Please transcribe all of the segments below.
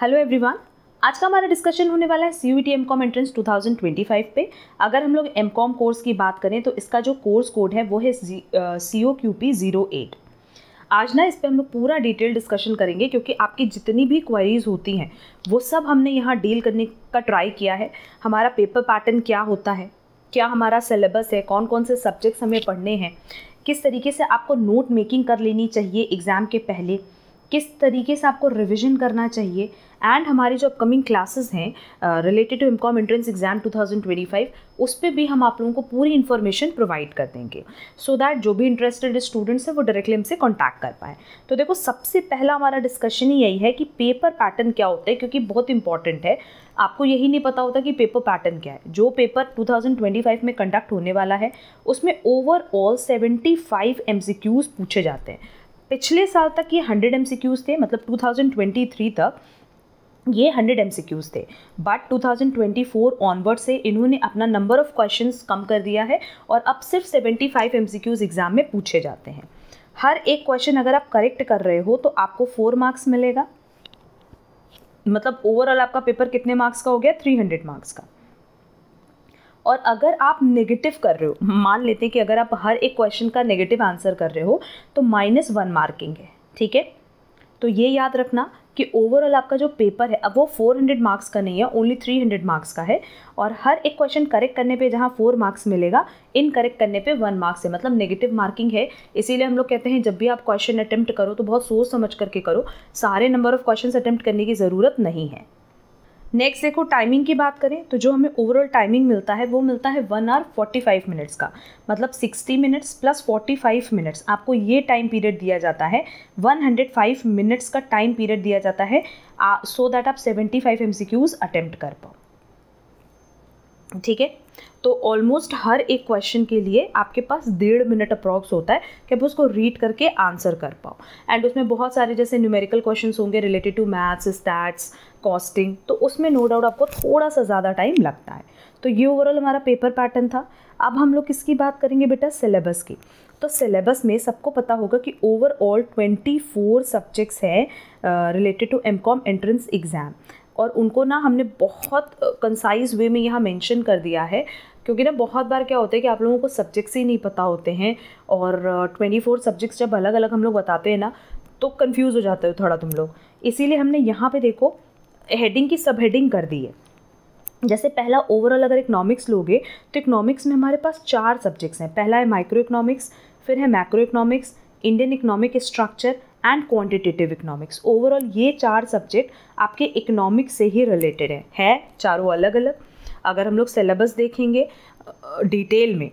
hello everyone आज का हमारा डिस्कशन होने वाला है C U T M com entrance टू पे अगर हम लोग एम कॉम कोर्स की बात करें तो इसका जो कोर्स कोड है वो है C O Q P zero eight आज ना इस पर हम लोग पूरा डिटेल डिस्कशन करेंगे क्योंकि आपकी जितनी भी क्वारीज होती हैं वो सब हमने यहाँ डील करने का ट्राई किया है हमारा पेपर पैटर्न क्या होता है क्या हमारा सिलेबस है कौन कौन से सब्जेक्ट्स हमें पढ़ने हैं किस तरीके से आपको नोट मेकिंग कर लेनी चाहिए एग्ज़ाम के पहले किस तरीके से आपको रिविजन करना चाहिए एंड हमारी जो अपकमिंग क्लासेस हैं related to MCom entrance exam 2025 उस पर भी हम आप लोगों को पूरी इन्फॉर्मेशन प्रोवाइड कर देंगे सो so दैट जो भी इंटरेस्टेड स्टूडेंट्स हैं वो डायरेक्टली हमसे कॉन्टैक्ट कर पाएँ तो देखो सबसे पहला हमारा डिस्कशन ही यही है कि पेपर पैटर्न क्या होता है क्योंकि बहुत इंपॉर्टेंट है आपको यही नहीं पता होता कि पेपर पैटर्न क्या है जो पेपर 2025 में कंडक्ट होने वाला है उसमें ओवरऑल 75 एमसीक्यूज पूछे जाते हैं पिछले साल तक ये हंड्रेड एम थे मतलब 2023 तक ये 100 एम थे बट 2024 ऑनवर्ड से इन्होंने अपना नंबर ऑफ क्वेश्चन कम कर दिया है और अब सिर्फ 75 फाइव एग्ज़ाम में पूछे जाते हैं हर एक क्वेश्चन अगर आप करेक्ट कर रहे हो तो आपको फोर मार्क्स मिलेगा मतलब ओवरऑल आपका पेपर कितने मार्क्स का हो गया थ्री हंड्रेड मार्क्स का और अगर आप नेगेटिव कर रहे हो मान लेते हैं कि अगर आप हर एक क्वेश्चन का नेगेटिव आंसर कर रहे हो तो माइनस वन मार्किंग है ठीक है तो ये याद रखना कि ओवरऑल आपका जो पेपर है अब वो 400 मार्क्स का नहीं है ओनली 300 मार्क्स का है और हर एक क्वेश्चन करेक्ट करने पे जहाँ फोर मार्क्स मिलेगा इन करेक्ट करने पे वन मार्क्स है मतलब नेगेटिव मार्किंग है इसीलिए हम लोग कहते हैं जब भी आप क्वेश्चन अटैम्प्ट करो तो बहुत सोच समझ करके करो सारे नंबर ऑफ क्वेश्चन अटैम्प्ट करने की ज़रूरत नहीं है नेक्स्ट देखो टाइमिंग की बात करें तो जो हमें ओवरऑल टाइमिंग मिलता है वो मिलता है one hour forty five minutes का मतलब sixty minutes plus forty five minutes आपको ये टाइम पीरियड दिया जाता है वन हंड्रेड फाइव मिनट्स का टाइम पीरियड दिया जाता है सो दैट आप seventy five M C Qs attempt कर पाओ ठीक है तो ऑलमोस्ट हर एक क्वेश्चन के लिए आपके पास डेढ़ मिनट अप्रॉक्स होता है कि आप उसको रीड करके आंसर कर पाओ एंड उसमें बहुत सारे जैसे न्यूमेरिकल क्वेश्चन होंगे related to maths stats costing तो उसमें नो डाउट आपको थोड़ा सा ज़्यादा टाइम लगता है तो ये ओवरऑल हमारा पेपर पैटर्न था अब हम लोग किसकी बात करेंगे बेटा सिलेबस की तो सिलेबस में सबको पता होगा कि ओवरऑल ट्वेंटी फोर सब्जेक्ट्स हैं related to M com entrance exam और उनको ना हमने बहुत कंसाइज वे में यहाँ मेंशन कर दिया है क्योंकि ना बहुत बार क्या होता है कि आप लोगों को सब्जेक्ट्स ही नहीं पता होते हैं और ट्वेंटी फोर सब्जेक्ट्स जब अलग अलग हम लोग बताते हैं ना तो कंफ्यूज हो जाते हो थोड़ा तुम लोग इसीलिए हमने यहाँ पे देखो हेडिंग की सब हेडिंग कर दी है जैसे पहला ओवरऑल अगर इकनॉमिक्स लोगे तो इकनॉमिक्स में हमारे पास चार सब्जेक्ट्स हैं पहला है माइक्रो इकनॉमिक्स फिर है macro economics Indian economic structure and quantitative economics overall ये चार सब्जेक्ट आपके इकनॉमिक्स से ही रिलेटेड है, है चारों अलग अलग अगर हम लोग सिलेबस देखेंगे डिटेल में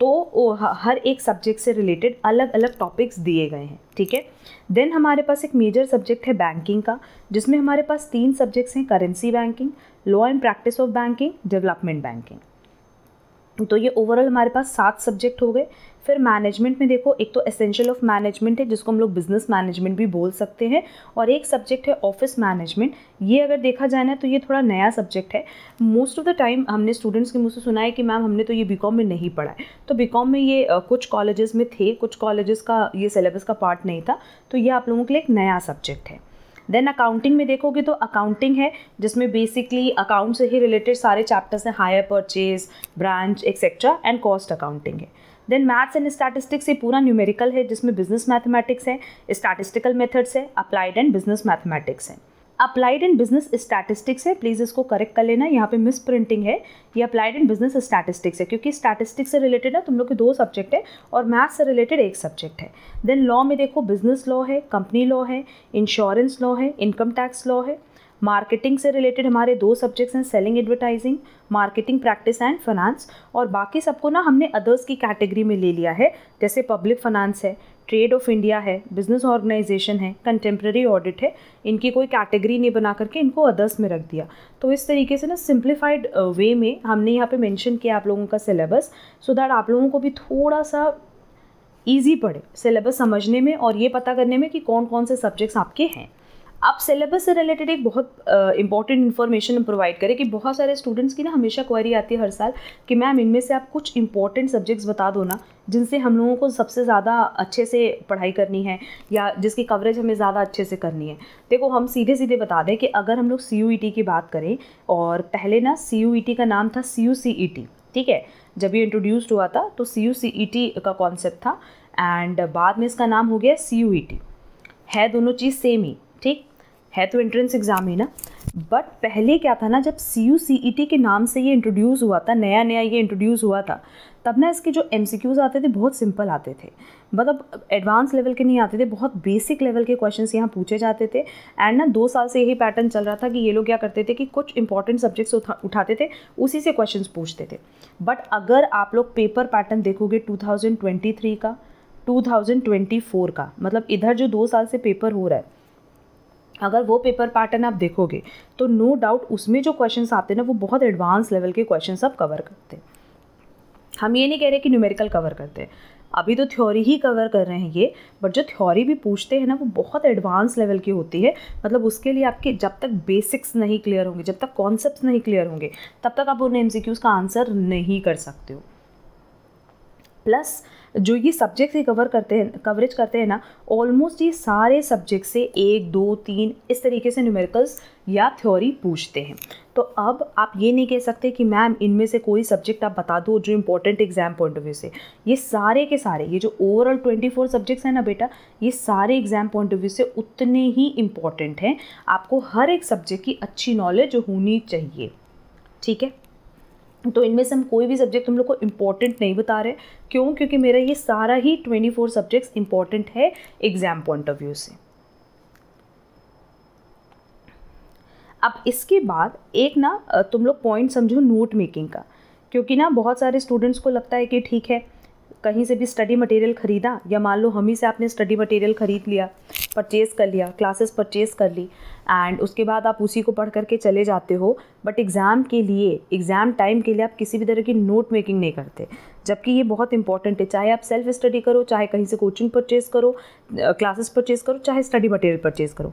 तो हर एक सब्जेक्ट से रिलेटेड अलग अलग टॉपिक्स दिए गए हैं ठीक है देन हमारे पास एक मेजर सब्जेक्ट है बैंकिंग का जिसमें हमारे पास तीन सब्जेक्ट्स हैं currency banking law and practice of banking development banking तो ये ओवरऑल हमारे पास सात सब्जेक्ट हो गए फिर मैनेजमेंट में देखो एक तो एसेंशियल ऑफ मैनेजमेंट है जिसको हम लोग बिजनेस मैनेजमेंट भी बोल सकते हैं और एक सब्जेक्ट है ऑफिस मैनेजमेंट ये अगर देखा जाए ना तो ये थोड़ा नया सब्जेक्ट है मोस्ट ऑफ द टाइम हमने स्टूडेंट्स के मुँह से सुना है कि मैम हमने तो ये बी में नहीं पढ़ा है तो बी में ये कुछ कॉलेजेस में थे कुछ कॉलेजेस का ये सिलेबस का पार्ट नहीं था तो ये आप लोगों के लिए एक नया सब्जेक्ट है देन अकाउंटिंग में देखोगे तो अकाउंटिंग है जिसमें बेसिकली अकाउंट से ही रिलेटेड सारे चैप्टर्स हैं hire purchase branch etcetera and cost accounting है देन मैथ्स एंड स्टैटिस्टिक्स ये पूरा न्यूमेरिकल है जिसमें बिजनेस मैथमेटिक्स है स्टैटिस्टिकल मेथड्स है अप्लाइड एंड बिजनेस मैथमेटिक्स हैं अप्लाइड इन बिजनेस स्टैटिस्टिक्स है प्लीज़ इसको करेक्ट कर लेना यहाँ पे मिस प्रिंटिंग है ये अप्लाइड इन बिजनेस स्टैटिस्टिक्स है क्योंकि स्टैटिस्टिक्स से रिलेटेड ना तो तुम लोग के दो सब्जेक्ट है और मैथ्स से रिलेटेड एक सब्जेक्ट है देन लॉ में देखो बिजनेस लॉ है कंपनी लॉ है इंश्योरेंस लॉ है इनकम टैक्स लॉ है मार्केटिंग से रिलेटेड हमारे दो सब्जेक्ट्स हैं selling advertising marketing practice and finance और बाकी सबको ना हमने अदर्स की कैटेगरी में ले लिया है जैसे पब्लिक फाइनेंस है ट्रेड ऑफ इंडिया है बिजनेस ऑर्गेनाइजेशन है कंटेम्प्रेरी ऑडिट है इनकी कोई कैटेगरी नहीं बना करके इनको अदर्स में रख दिया तो इस तरीके से ना सिंप्लीफाइड वे uh, में हमने यहाँ पे मेंशन किया आप लोगों का सिलेबस सो दैट आप लोगों को भी थोड़ा सा ईजी पड़े सिलेबस समझने में और ये पता करने में कि कौन कौन से सब्जेक्ट्स आपके हैं आप सिलेबस से रिलेटेड एक बहुत इंपॉर्टेंट इन्फॉर्मेशन प्रोवाइड करें कि बहुत सारे स्टूडेंट्स की ना हमेशा क्वारी आती है हर साल कि मैम इनमें से आप कुछ इंपॉर्टेंट सब्जेक्ट्स बता दो ना जिनसे हम लोगों को सबसे ज़्यादा अच्छे से पढ़ाई करनी है या जिसकी कवरेज हमें ज़्यादा अच्छे से करनी है देखो हम सीधे सीधे बता दें कि अगर हम लोग सी e की बात करें और पहले ना सी e का नाम था सी e ठीक है जब ये इंट्रोड्यूस्ड हुआ था तो सी का कॉन्सेप्ट था एंड बाद में इसका नाम हो गया सी है दोनों चीज़ सेम ही ठीक है तो एंट्रेंस एग्ज़ाम ही ना बट पहले क्या था ना जब सी यू सी ई टी के नाम से ये इंट्रोड्यूस हुआ था नया नया ये इंट्रोड्यूस हुआ था तब ना इसके जो एम सी क्यूज़ आते थे बहुत सिंपल आते थे मतलब एडवांस लेवल के नहीं आते थे बहुत बेसिक लेवल के क्वेश्चन यहाँ पूछे जाते थे एंड ना दो साल से यही पैटर्न चल रहा था कि ये लोग क्या करते थे कि कुछ इंपॉर्टेंट सब्जेक्ट्स उठा, उठाते थे उसी से क्वेश्चन पूछते थे बट अगर आप लोग पेपर पैटर्न देखोगे टू थाउजेंड ट्वेंटी थ्री का टू थाउजेंड ट्वेंटी फोर का मतलब इधर जो दो साल से पेपर हो रहा है अगर वो पेपर पैटर्न आप देखोगे तो नो डाउट उसमें जो क्वेश्चन आते हैं ना वो बहुत एडवांस लेवल के क्वेश्चन आप कवर करते हैं हम ये नहीं कह रहे कि न्यूमेरिकल कवर करते हैं अभी तो थ्योरी ही कवर कर रहे हैं ये बट जो थ्योरी भी पूछते हैं ना वो बहुत एडवांस लेवल की होती है मतलब उसके लिए आपके जब तक बेसिक्स नहीं क्लियर होंगे जब तक कॉन्सेप्ट नहीं क्लियर होंगे तब तक आप उन एम का आंसर नहीं कर सकते हो प्लस जो ये सब्जेक्ट से कवर करते हैं कवरेज करते हैं ना ऑलमोस्ट ये सारे सब्जेक्ट से एक दो तीन इस तरीके से न्यूमेरिकल्स या थ्योरी पूछते हैं तो अब आप ये नहीं कह सकते कि मैम इनमें से कोई सब्जेक्ट आप बता दो जो important exam point of view से ये सारे के सारे ये जो ओवरऑल ट्वेंटी फोर सब्जेक्ट्स हैं ना बेटा ये सारे एग्जाम पॉइंट ऑफ व्यू से उतने ही इम्पॉर्टेंट हैं आपको हर एक सब्जेक्ट की अच्छी नॉलेज होनी चाहिए ठीक है तो इनमें से हम कोई भी सब्जेक्ट हम लोग को इम्पॉर्टेंट नहीं बता रहे क्यों क्योंकि मेरा ये सारा ही ट्वेंटी फोर सब्जेक्ट्स इम्पॉर्टेंट है एग्ज़ाम पॉइंट ऑफ व्यू से अब इसके बाद एक ना तुम लोग पॉइंट समझो नोट मेकिंग का क्योंकि ना बहुत सारे स्टूडेंट्स को लगता है कि ठीक है कहीं से भी स्टडी मटेरियल ख़रीदा या मान लो हम ही से आपने स्टडी मटेरियल ख़रीद लिया परचेज़ कर लिया क्लासेस परचेज़ कर ली एंड उसके बाद आप उसी को पढ़ करके चले जाते हो बट एग्ज़ाम के लिए एग्ज़ाम टाइम के लिए आप किसी भी तरह की नोट मेकिंग नहीं करते जबकि ये बहुत इंपॉर्टेंट है चाहे आप सेल्फ स्टडी करो चाहे कहीं से कोचिंग परचेज़ करो क्लासेस परचेज़ करो चाहे स्टडी मटेरियल परचेज़ करो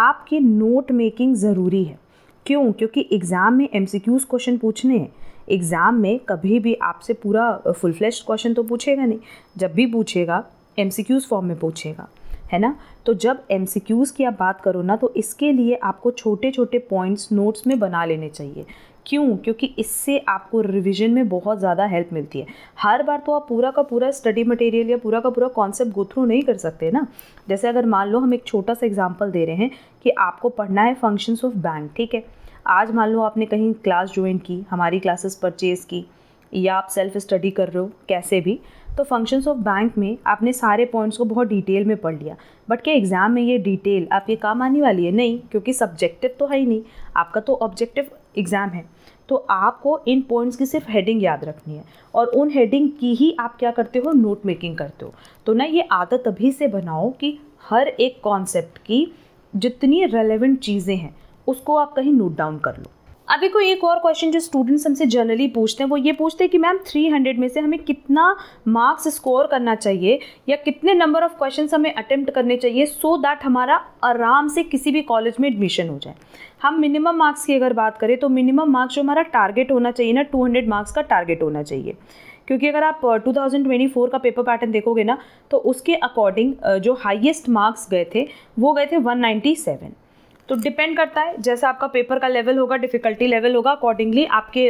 आपकी नोट मेकिंग ज़रूरी है क्यों क्योंकि एग्ज़ाम में एम क्वेश्चन पूछने हैं एग्ज़ाम में कभी भी आपसे पूरा फुल फ्लैश क्वेश्चन तो पूछेगा नहीं जब भी पूछेगा एम फॉर्म में पूछेगा है ना तो जब एम की आप बात करो ना तो इसके लिए आपको छोटे छोटे पॉइंट्स नोट्स में बना लेने चाहिए क्यों क्योंकि इससे आपको रिवीजन में बहुत ज़्यादा हेल्प मिलती है हर बार तो आप पूरा का पूरा स्टडी मटेरियल या पूरा का पूरा कॉन्सेप्ट गो थ्रू नहीं कर सकते ना जैसे अगर मान लो हम एक छोटा सा एग्जाम्पल दे रहे हैं कि आपको पढ़ना है फंक्शंस ऑफ बैंक ठीक है आज मान लो आपने कहीं क्लास ज्वाइन की हमारी क्लासेस परचेज़ की या आप सेल्फ स्टडी कर रहे हो कैसे भी तो फंक्शंस ऑफ बैंक में आपने सारे पॉइंट्स को बहुत डिटेल में पढ़ लिया बट क्या एग्ज़ाम में ये डिटेल आपके काम आने वाली है नहीं क्योंकि सब्जेक्टिव तो है ही नहीं आपका तो ऑब्जेक्टिव एग्ज़ाम है तो आपको इन पॉइंट्स की सिर्फ हेडिंग याद रखनी है और उन हेडिंग की ही आप क्या करते हो नोट मेकिंग करते हो तो ना ये आदत अभी से बनाओ कि हर एक कॉन्सेप्ट की जितनी रेलेवेंट चीज़ें हैं उसको आप कहीं नोट डाउन कर लो अभी कोई एक और क्वेश्चन जो स्टूडेंट्स हमसे जनरली पूछते हैं वो ये पूछते हैं कि मैम 300 में से हमें कितना मार्क्स स्कोर करना चाहिए या कितने नंबर ऑफ क्वेश्चन हमें अटेम्प्ट करने चाहिए सो so दैट हमारा आराम से किसी भी कॉलेज में एडमिशन हो जाए हम मिनिमम मार्क्स की अगर बात करें तो मिनिमम मार्क्स जो हमारा टारगेट होना चाहिए ना टू मार्क्स का टारगेट होना चाहिए क्योंकि अगर आप 2024 का पेपर पैटर्न देखोगे ना तो उसके अकॉर्डिंग जो हाईएस्ट मार्क्स गए थे वो गए थे 197 तो डिपेंड करता है जैसा आपका पेपर का लेवल होगा डिफिकल्टी लेवल होगा अकॉर्डिंगली आपके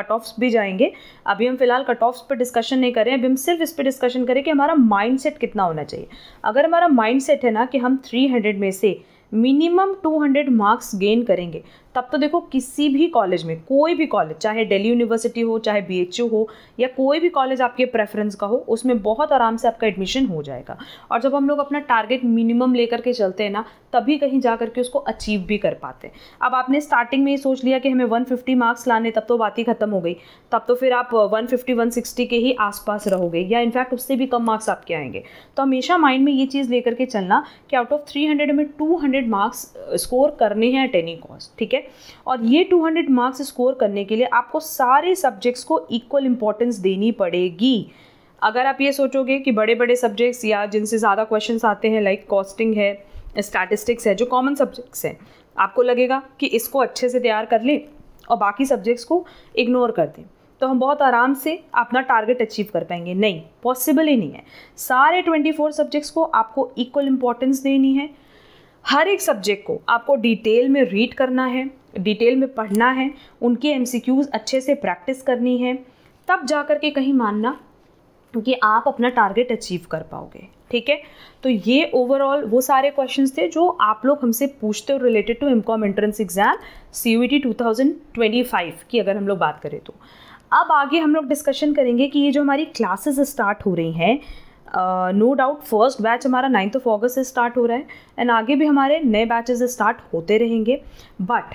कट ऑफ्स भी जाएंगे अभी हम फिलहाल कट ऑफ्स पर डिस्कशन नहीं करें अभी हम सिर्फ इस पर डिस्कशन करें कि हमारा माइंड कितना होना चाहिए अगर हमारा माइंड है ना कि हम 300 में से मिनिमम 200 मार्क्स गेन करेंगे तब तो देखो किसी भी कॉलेज में कोई भी कॉलेज चाहे दिल्ली यूनिवर्सिटी हो चाहे बी हो या कोई भी कॉलेज आपके प्रेफरेंस का हो उसमें बहुत आराम से आपका एडमिशन हो जाएगा और जब हम लोग अपना टारगेट मिनिमम लेकर के चलते हैं ना तभी कहीं जा करके उसको अचीव भी कर पाते हैं अब आपने स्टार्टिंग में ये सोच लिया कि हमें फिफ्टी मार्क्स लाने तब तो बात ही खत्म हो गई तब तो फिर आप वन सिक्सटी के ही आसपास रहोगे या इनफैक्ट उससे भी कम मार्क्स आपके आएंगे तो हमेशा माइंड में ये चीज़ लेकर के चलना कि आउट ऑफ हंड्रेड हमें हंड्रेड मार्क्स स्कोर करने हैं एट एनी कॉस्ट ठीक है है और ये 200 मार्क्स स्कोर करने के लिए आपको सारे सब्जेक्ट्स को इक्वल इम्पोर्टेंस देनी पड़ेगी अगर आप ये सोचोगे कि बड़े बड़े सब्जेक्ट्स या जिनसे ज़्यादा क्वेश्चन आते हैं लाइक कॉस्टिंग है स्टैटिस्टिक्स है जो कॉमन सब्जेक्ट्स हैं आपको लगेगा कि इसको अच्छे से तैयार कर लें और बाकी सब्जेक्ट्स को इग्नोर कर दें तो हम बहुत आराम से अपना टारगेट अचीव कर पाएंगे नहीं पॉसिबल ही नहीं है सारे 24 सब्जेक्ट्स को आपको इक्वल इम्पॉर्टेंस देनी है हर एक सब्जेक्ट को आपको डिटेल में रीड करना है डिटेल में पढ़ना है उनके एम अच्छे से प्रैक्टिस करनी है तब जा कर के कहीं मानना कि आप अपना टारगेट अचीव कर पाओगे ठीक है तो ये ओवरऑल वो सारे क्वेश्चन थे जो आप लोग हमसे पूछते हो related to com entrance exam C U T की अगर हम लोग बात करें तो अब आगे हम लोग डिस्कशन करेंगे कि ये जो हमारी क्लासेस स्टार्ट हो रही हैं नो डाउट फर्स्ट बैच हमारा नाइन्थ ऑफ ऑगस्ट से स्टार्ट हो रहा है एंड आगे भी हमारे नए बैचेज स्टार्ट होते रहेंगे बट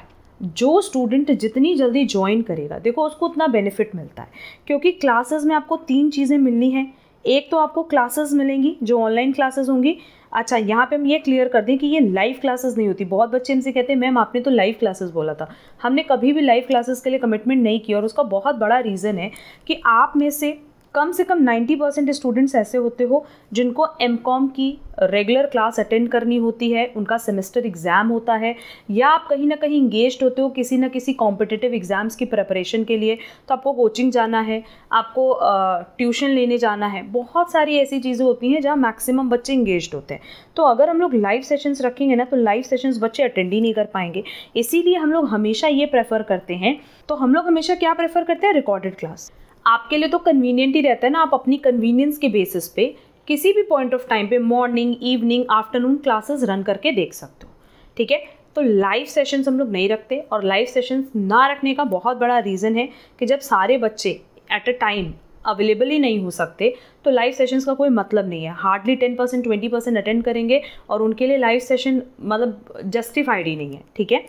जो स्टूडेंट जितनी जल्दी ज्वाइन करेगा देखो उसको उतना बेनिफिट मिलता है क्योंकि क्लासेस में आपको तीन चीज़ें मिलनी हैं एक तो आपको क्लासेस मिलेंगी जो ऑनलाइन क्लासेस होंगी अच्छा यहाँ पे हम ये क्लियर कर दें कि ये लाइव क्लासेस नहीं होती बहुत बच्चे हमसे कहते हैं मैम आपने तो लाइव क्लासेस बोला था हमने कभी भी लाइव क्लासेस के लिए कमिटमेंट नहीं किया और उसका बहुत बड़ा रीज़न है कि आप में से कम से कम 90 परसेंट स्टूडेंट्स ऐसे होते हो जिनको एम की रेगुलर क्लास अटेंड करनी होती है उनका सेमेस्टर एग्ज़ाम होता है या आप कहीं ना कहीं इंगेज होते हो किसी ना किसी कॉम्पिटिटिव एग्ज़ाम्स की प्रेपरेशन के लिए तो आपको कोचिंग जाना है आपको ट्यूशन लेने जाना है बहुत सारी ऐसी चीज़ें होती हैं जहाँ मैक्सिमम बच्चे इंगेज होते हैं तो अगर हम लोग लाइव सेशंस रखेंगे ना तो लाइव सेशंस बच्चे अटेंड ही नहीं कर पाएंगे इसीलिए हम लोग हमेशा ये प्रेफर करते हैं तो हम लोग हमेशा क्या प्रेफर करते हैं रिकॉर्डेड क्लास आपके लिए तो कन्वीनियंट ही रहता है ना आप अपनी कन्वीनियंस के बेसिस पे किसी भी पॉइंट ऑफ टाइम पे morning evening afternoon classes run करके देख सकते हो ठीक है तो लाइव सेशंस हम लोग नहीं रखते और लाइव सेशंस ना रखने का बहुत बड़ा रीज़न है कि जब सारे बच्चे एट अ टाइम अवेलेबल ही नहीं हो सकते तो लाइव सेशंस का कोई मतलब नहीं है hardly ten percent twenty percent attend करेंगे और उनके लिए लाइव सेशन मतलब जस्टिफाइड ही नहीं है ठीक है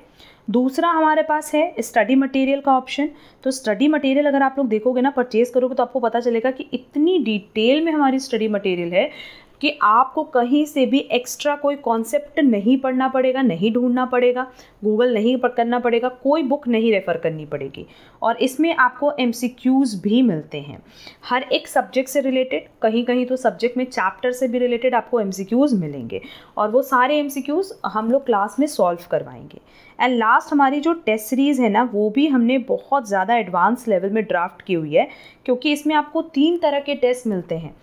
दूसरा हमारे पास है स्टडी मटेरियल का ऑप्शन तो स्टडी मटेरियल अगर आप लोग देखोगे ना परचेज करोगे तो आपको पता चलेगा कि इतनी डिटेल में हमारी स्टडी मटेरियल है कि आपको कहीं से भी एक्स्ट्रा कोई कॉन्सेप्ट नहीं पढ़ना पड़ेगा नहीं ढूंढना पड़ेगा गूगल नहीं करना पड़ेगा कोई बुक नहीं रेफ़र करनी पड़ेगी और इसमें आपको एम भी मिलते हैं हर एक सब्जेक्ट से रिलेटेड कहीं कहीं तो सब्जेक्ट में चैप्टर से भी रिलेटेड आपको एम मिलेंगे और वो सारे एम हम लोग क्लास में सॉल्व करवाएंगे एंड लास्ट हमारी जो टेस्ट सीरीज़ है ना वो भी हमने बहुत ज़्यादा एडवांस लेवल में ड्राफ्ट की हुई है क्योंकि इसमें आपको तीन तरह के टेस्ट मिलते हैं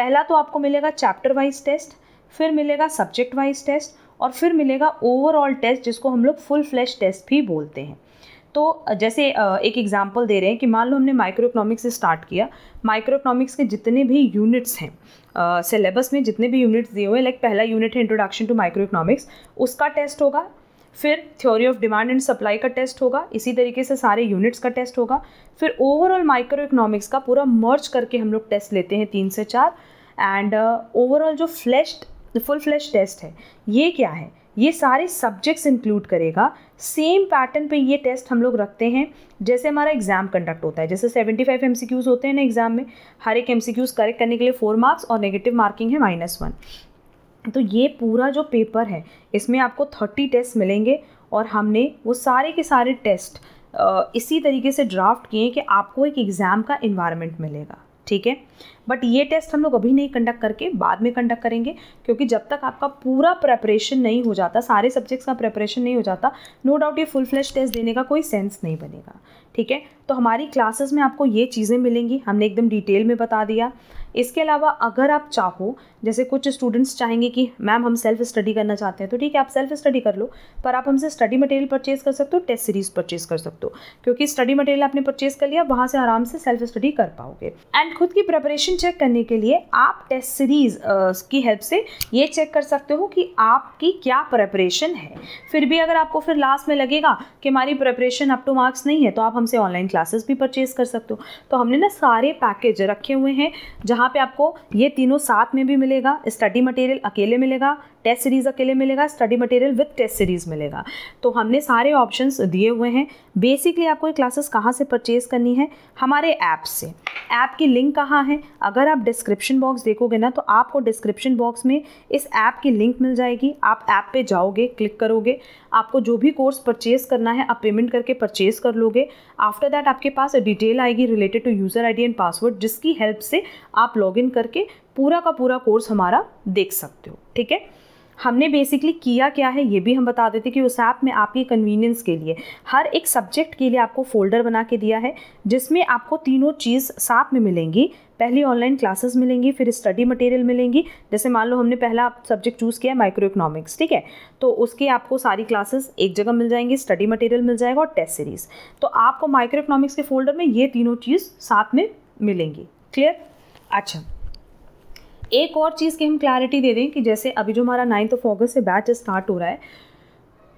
पहला तो आपको मिलेगा चैप्टर वाइज टेस्ट फिर मिलेगा सब्जेक्ट वाइज टेस्ट और फिर मिलेगा ओवरऑल टेस्ट जिसको हम लोग फुल फ्लैश टेस्ट भी बोलते हैं तो जैसे एक एग्जाम्पल दे रहे हैं कि मान लो हमने माइक्रो इकोनॉमिक्स से स्टार्ट किया माइक्रो इकोनॉमिक्स के जितने भी यूनिट्स हैं सिलेबस में जितने भी यूनिट्स दिए हुए हैं लाइक पहला यूनिट है इंट्रोडक्शन टू माइक्रो इकोनॉमिक्स उसका टेस्ट होगा फिर theory of demand and supply का टेस्ट होगा इसी तरीके से सारे यूनिट्स का टेस्ट होगा फिर ओवरऑल माइक्रो इकोनॉमिक्स का पूरा मर्ज करके हम लोग टेस्ट लेते हैं तीन से चार एंड ओवरऑल uh, जो फ्लैश्ड फुल फ्लैश टेस्ट है ये क्या है ये सारे सब्जेक्ट्स इंक्लूड करेगा सेम पैटर्न पे ये टेस्ट हम लोग रखते हैं जैसे हमारा एग्जाम कंडक्ट होता है जैसे 75 फाइव एम होते हैं ना एग्जाम में हर एक एम करेक्ट करने के लिए फोर मार्क्स और नेगेटिव मार्किंग है माइनस वन तो ये पूरा जो पेपर है इसमें आपको थर्टी टेस्ट मिलेंगे और हमने वो सारे के सारे टेस्ट इसी तरीके से ड्राफ्ट किए कि आपको एक एग्ज़ाम का इन्वायरमेंट मिलेगा ठीक है बट ये टेस्ट हम लोग अभी नहीं कंडक्ट करके बाद में कंडक्ट करेंगे क्योंकि जब तक आपका पूरा प्रेपरेशन नहीं हो जाता सारे सब्जेक्ट्स का प्रेपरेशन नहीं हो जाता नो डाउट ये फुल फ्लैश टेस्ट देने का कोई सेंस नहीं बनेगा ठीक है तो हमारी क्लासेस में आपको ये चीज़ें मिलेंगी हमने एकदम डिटेल में बता दिया इसके अलावा अगर आप चाहो जैसे कुछ स्टूडेंट्स चाहेंगे कि मैम हम सेल्फ स्टडी करना चाहते हैं तो ठीक है आप सेल्फ स्टडी कर लो पर आप हमसे स्टडी मटेरियल परचेज कर सकते हो टेस्ट सीरीज परचेज कर सकते हो क्योंकि स्टडी मटेरियल आपने परचेज कर लिया वहाँ से आराम से सेल्फ स्टडी कर पाओगे एंड खुद की प्रेपरेशन चेक करने के लिए आप टेस्ट सीरीज की हेल्प से ये चेक कर सकते हो कि आपकी क्या प्रेपरेशन है फिर भी अगर आपको फिर लास्ट में लगेगा कि हमारी प्रेपरेशन अप टू मार्क्स नहीं है तो आप हमसे ऑनलाइन क्लासेस भी परचेज कर सकते हो तो हमने ना सारे पैकेज रखे हुए हैं जहाँ पे आपको ये तीनों साथ में भी मिल मिलेगा स्टडी मटेरियल अकेले मिलेगा टेस्ट सीरीज़ अकेले मिलेगा study material with test series मिलेगा तो हमने सारे ऑप्शंस दिए हुए हैं बेसिकली आपको ये क्लासेस कहाँ से परचेज़ करनी है हमारे ऐप से ऐप की लिंक कहाँ है अगर आप डिस्क्रिप्शन बॉक्स देखोगे ना तो आपको डिस्क्रिप्शन बॉक्स में इस ऐप की लिंक मिल जाएगी आप ऐप पर जाओगे क्लिक करोगे आपको जो भी कोर्स परचेज़ करना है आप पेमेंट करके परचेज कर लोगे आफ्टर दैट आपके पास डिटेल आएगी related to user I and password जिसकी हेल्प से आप लॉग करके पूरा का पूरा कोर्स हमारा देख सकते हो ठीक है हमने बेसिकली किया क्या है ये भी हम बता देते कि उस ऐप में आपकी कन्वीनियंस के लिए हर एक सब्जेक्ट के लिए आपको फोल्डर बना के दिया है जिसमें आपको तीनों चीज़ साथ में मिलेंगी पहली ऑनलाइन क्लासेस मिलेंगी फिर स्टडी मटेरियल मिलेंगी जैसे मान लो हमने पहला सब्जेक्ट चूज़ किया है माइक्रो इकोनॉमिक्स ठीक है तो उसके आपको सारी क्लासेस एक जगह मिल जाएंगी स्टडी मटेरियल मिल जाएगा और टेस्ट सीरीज़ तो आपको माइक्रो इकोनॉमिक्स के फोल्डर में ये तीनों चीज़ साथ में मिलेंगी क्लियर अच्छा एक और चीज़ की हम क्लैरिटी दे दें कि जैसे अभी जो हमारा नाइन्थ ऑफ ऑगस्ट से बैच स्टार्ट हो रहा है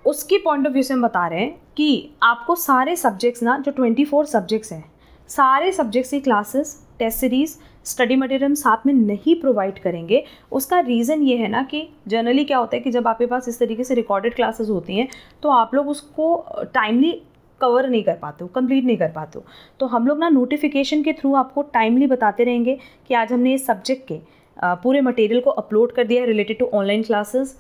उसकी पॉइंट ऑफ व्यू से हम बता रहे हैं कि आपको सारे सब्जेक्ट्स ना जो ट्वेंटी फोर सब्जेक्ट्स हैं सारे सब्जेक्ट्स की classes test series study material हम साथ में नहीं प्रोवाइड करेंगे उसका रीज़न ये है ना कि जनरली क्या होता है कि जब आपके पास इस तरीके से रिकॉर्डेड क्लासेस होती हैं तो आप लोग उसको टाइमली कवर नहीं कर पाते हो कंप्लीट नहीं कर पाते हो तो हम लोग ना नोटिफिकेशन के थ्रू आपको टाइमली बताते रहेंगे कि आज हमने इस सब्जेक्ट के पूरे मटेरियल को अपलोड कर दिया है related to online classes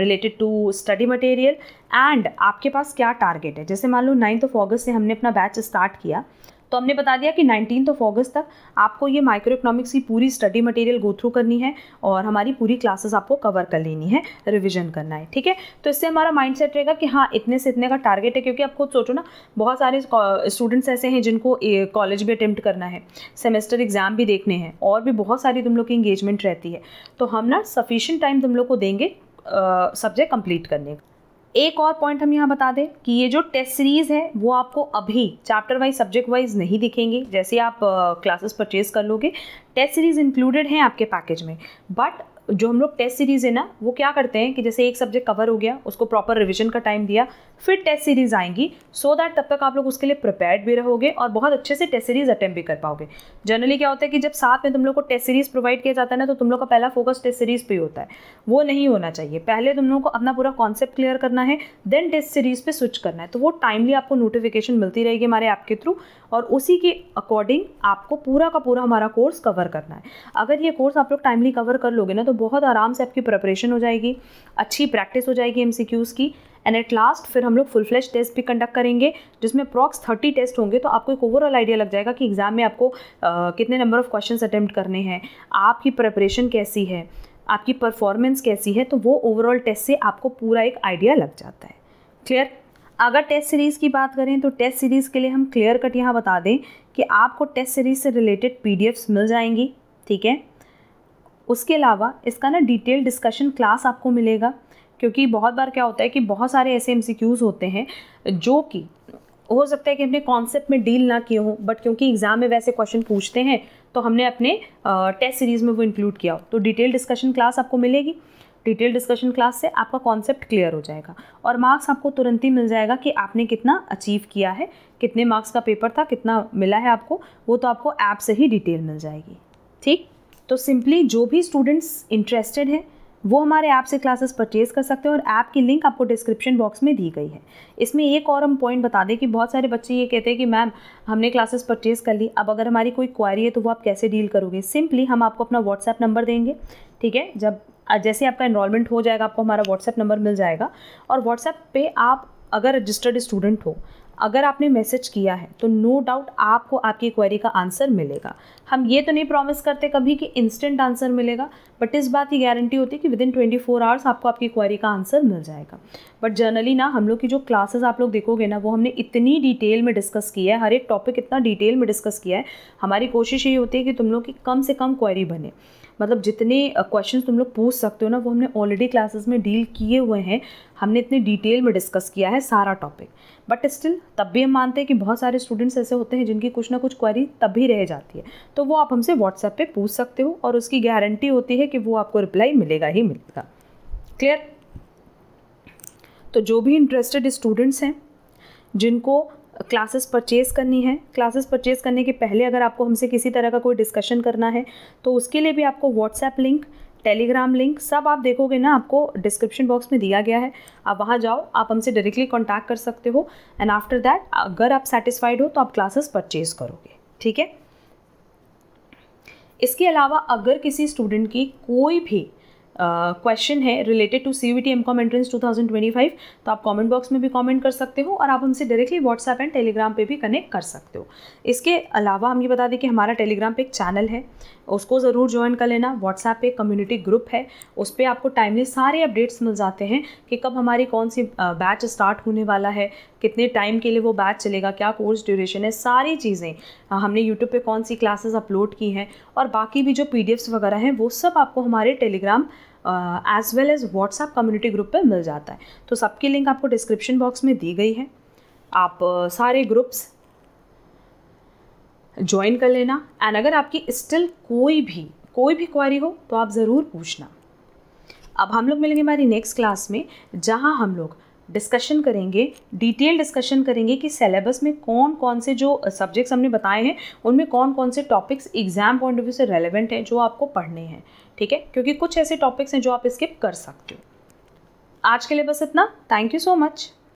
related to study material and आपके पास क्या टारगेट है जैसे मान लो नाइन्थ ऑफ ऑगस्ट से हमने अपना बैच स्टार्ट किया तो हमने बता दिया कि नाइनटीन ऑफ ऑगस्ट तक आपको ये माइक्रो इकोनॉमिक्स की पूरी स्टडी मटेरियल गो थ्रू करनी है और हमारी पूरी क्लासेस आपको कवर कर लेनी है रिविजन करना है ठीक है तो इससे हमारा माइंड सेट रहेगा कि हाँ इतने से इतने का टारगेट है क्योंकि आप खुद सोचो ना बहुत सारे स्टूडेंट्स ऐसे हैं जिनको कॉलेज भी अटैम्प्ट करना है सेमेस्टर एग्जाम भी देखने हैं और भी बहुत सारी तुम लोग की इंगेजमेंट रहती है तो हम ना सफिशेंट टाइम तुम लोग को देंगे सब्जेक्ट कंप्लीट करने का एक और पॉइंट हम यहाँ बता दें कि ये जो टेस्ट सीरीज़ है वो आपको अभी चैप्टर वाइज सब्जेक्ट वाइज नहीं दिखेंगे जैसे आप क्लासेस परचेज कर लोगे टेस्ट सीरीज़ इंक्लूडेड हैं आपके पैकेज में बट जो हम लोग टेस्ट सीरीज़ है ना वो क्या करते हैं कि जैसे एक सब्जेक्ट कवर हो गया उसको प्रॉपर रिविजन का टाइम दिया फिर टेस्ट सीरीज़ आएंगी सो so दैट तब तक आप लोग उसके लिए प्रिपेयर्ड भी रहोगे और बहुत अच्छे से टेस्ट सीरीज़ अटैम्प भी कर पाओगे जनरली क्या होता है कि जब साथ में तुम लोग को टेस्ट सीरीज़ प्रोवाइड किया जाता है ना तो तुम लोग का पहला फोकस टेस्ट सीरीज़ पर होता है वो नहीं होना चाहिए पहले तुम लोग को अपना पूरा कॉन्सेप्ट क्लियर करना है देन टेस्ट सीरीज़ पर स्विच करना है तो वो टाइमली आपको नोटिफिकेशन मिलती रहेगी हमारे ऐप के थ्रू और उसी के अकॉर्डिंग आपको पूरा का पूरा हमारा कोर्स कवर करना है अगर ये कोर्स आप लोग टाइमली कवर कर लोगे ना तो बहुत आराम से आपकी प्रिपरेशन हो जाएगी अच्छी प्रैक्टिस हो जाएगी एम की एंड एट लास्ट फिर हम लोग फुल फ्लैश टेस्ट भी कंडक्ट करेंगे जिसमें अप्रॉक्स थर्टी टेस्ट होंगे तो आपको एक ओवरऑल आइडिया लग जाएगा कि एग्ज़ाम में आपको आ, कितने नंबर ऑफ़ क्वेश्चन अटैम्प्ट करने हैं आपकी प्रिपरेशन कैसी है आपकी परफॉर्मेंस कैसी है तो वो ओवरऑल टेस्ट से आपको पूरा एक आइडिया लग जाता है क्लियर अगर टेस्ट सीरीज़ की बात करें तो टेस्ट सीरीज़ के लिए हम क्लियर कट यहाँ बता दें कि आपको टेस्ट सीरीज़ से रिलेटेड पी मिल जाएंगी ठीक है उसके अलावा इसका ना डिटेल डिस्कशन क्लास आपको मिलेगा क्योंकि बहुत बार क्या होता है कि बहुत सारे ऐसे एम होते हैं जो कि हो सकता है कि हमने कॉन्सेप्ट में डील ना किए हों बट क्योंकि एग्ज़ाम में वैसे क्वेश्चन पूछते हैं तो हमने अपने टेस्ट सीरीज़ में वो इंक्लूड किया हो तो डिटेल डिस्कशन क्लास आपको मिलेगी डिटेल डिस्कशन क्लास से आपका कॉन्सेप्ट क्लियर हो जाएगा और मार्क्स आपको तुरंत ही मिल जाएगा कि आपने कितना अचीव किया है कितने मार्क्स का पेपर था कितना मिला है आपको वो तो आपको ऐप से ही डिटेल मिल जाएगी ठीक तो सिंपली जो भी स्टूडेंट्स इंटरेस्टेड हैं वो हमारे ऐप से क्लासेस परचेज कर सकते हैं और ऐप की लिंक आपको डिस्क्रिप्शन बॉक्स में दी गई है इसमें एक और हम पॉइंट बता दें कि बहुत सारे बच्चे ये कहते हैं कि मैम हमने क्लासेस परचेज कर ली अब अगर हमारी कोई क्वारी है तो वो आप कैसे डील करोगे सिंपली हम आपको अपना व्हाट्सएप नंबर देंगे ठीक है जब जैसे आपका इनरोलमेंट हो जाएगा आपको हमारा व्हाट्सएप नंबर मिल जाएगा और व्हाट्सएप पर आप अगर रजिस्टर्ड स्टूडेंट हो अगर आपने मैसेज किया है तो नो no डाउट आपको आपकी क्वेरी का आंसर मिलेगा हम ये तो नहीं प्रॉमिस करते कभी कि इंस्टेंट आंसर मिलेगा बट इस बात की गारंटी होती है कि within twenty four hours आपको आपकी क्वेरी का आंसर मिल जाएगा बट जनरली ना हम लोग की जो क्लासेस आप लोग देखोगे ना वो हमने इतनी डिटेल में डिस्कस किया है हर एक टॉपिक इतना डिटेल में डिस्कस किया है हमारी कोशिश यही होती है कि तुम लोग की कम से कम क्वेरी बने मतलब जितने क्वेश्चन तुम लोग पूछ सकते हो ना वो हमने ऑलरेडी क्लासेस में डील किए हुए हैं हमने इतने डिटेल में डिस्कस किया है सारा टॉपिक बट स्टिल तब भी हम मानते हैं कि बहुत सारे स्टूडेंट्स ऐसे होते हैं जिनकी कुछ ना कुछ क्वारी तब भी रह जाती है तो वो आप हमसे व्हाट्सएप पर पूछ सकते हो और उसकी गारंटी होती है कि वो आपको रिप्लाई मिलेगा ही मिलेगा क्लियर तो जो भी इंटरेस्टेड स्टूडेंट्स हैं जिनको क्लासेस परचेज़ करनी है क्लासेस परचेज़ करने के पहले अगर आपको हमसे किसी तरह का कोई डिस्कशन करना है तो उसके लिए भी आपको व्हाट्सएप लिंक टेलीग्राम लिंक सब आप देखोगे ना आपको डिस्क्रिप्शन बॉक्स में दिया गया है आप वहाँ जाओ आप हमसे डायरेक्टली कॉन्टैक्ट कर सकते हो एंड आफ्टर दैट अगर आप सेटिस्फाइड हो तो आप क्लासेस परचेज़ करोगे ठीक है इसके अलावा अगर किसी स्टूडेंट की कोई भी क्वेश्चन uh, है related to C V T M com entrance two thousand twenty five तो आप कॉमेंट बॉक्स में भी कॉमेंट कर सकते हो और आप हमसे डायरेक्टली व्हाट्सएप एंड टेलीग्राम पे भी कनेक्ट कर सकते हो इसके अलावा हम ये बता दें कि हमारा टेलीग्राम पे एक चैनल है उसको ज़रूर ज्वाइन कर लेना व्हाट्सएप पे कम्युनिटी ग्रुप है उस पर आपको टाइमली सारे अपडेट्स मिल जाते हैं कि कब हमारी कौन सी बैच स्टार्ट होने वाला है कितने टाइम के लिए वो बैच चलेगा क्या कोर्स ड्यूरेशन है सारी चीज़ें हमने यूट्यूब पे कौन सी क्लासेस अपलोड की हैं और बाकी भी जो पी वगैरह हैं वो सब आपको हमारे Telegram as well as WhatsApp community group पे मिल जाता है तो सबकी लिंक आपको डिस्क्रिप्शन बॉक्स में दी गई है आप uh, सारे ग्रुप्स ज्वाइन कर लेना एंड अगर आपकी स्टिल कोई भी कोई भी क्वारी हो तो आप ज़रूर पूछना अब हम लोग मिलेंगे हमारी नेक्स्ट क्लास में जहाँ हम लोग डिस्कशन करेंगे डिटेल डिस्कशन करेंगे कि सिलेबस में कौन कौन से जो सब्जेक्ट्स uh, हमने बताए हैं उनमें कौन कौन से topics exam point of view से रेलिवेंट हैं जो आपको पढ़ने हैं ठीक है क्योंकि कुछ ऐसे टॉपिक्स हैं जो आप स्किप कर सकते हो आज के लिए बस इतना थैंक यू सो मच